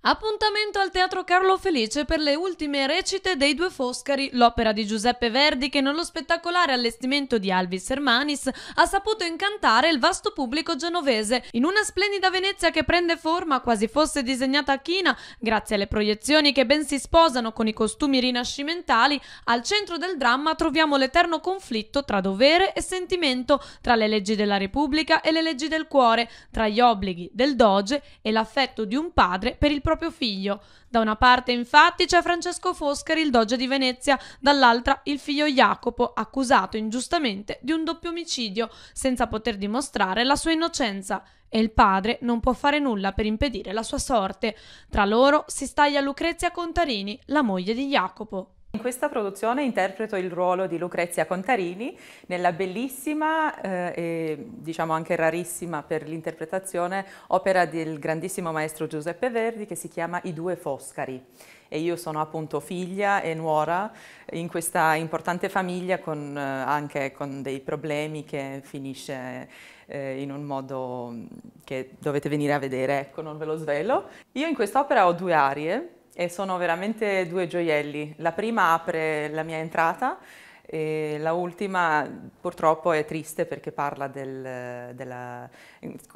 Appuntamento al Teatro Carlo Felice per le ultime recite dei Due Foscari, l'opera di Giuseppe Verdi che nello spettacolare allestimento di Alvis Hermanis ha saputo incantare il vasto pubblico genovese in una splendida Venezia che prende forma quasi fosse disegnata a china grazie alle proiezioni che ben si sposano con i costumi rinascimentali, al centro del dramma troviamo l'eterno conflitto tra dovere e sentimento, tra le leggi della Repubblica e le leggi del cuore, tra gli obblighi del doge e l'affetto di un padre per il proprio figlio. Da una parte, infatti, c'è Francesco Foscari, il doge di Venezia, dall'altra il figlio Jacopo, accusato ingiustamente di un doppio omicidio, senza poter dimostrare la sua innocenza e il padre non può fare nulla per impedire la sua sorte. Tra loro si staglia Lucrezia Contarini, la moglie di Jacopo. In questa produzione interpreto il ruolo di Lucrezia Contarini nella bellissima eh, e diciamo anche rarissima per l'interpretazione opera del grandissimo maestro Giuseppe Verdi che si chiama I due Foscari e io sono appunto figlia e nuora in questa importante famiglia con, eh, anche con dei problemi che finisce eh, in un modo che dovete venire a vedere, ecco non ve lo svelo. Io in quest'opera ho due arie e sono veramente due gioielli. La prima apre la mia entrata e la ultima purtroppo è triste perché parla del, della...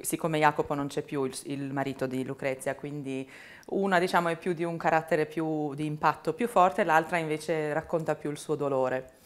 siccome Jacopo non c'è più il, il, marito di Lucrezia, quindi una diciamo è più di un carattere più di impatto più forte, l'altra invece racconta più il suo dolore.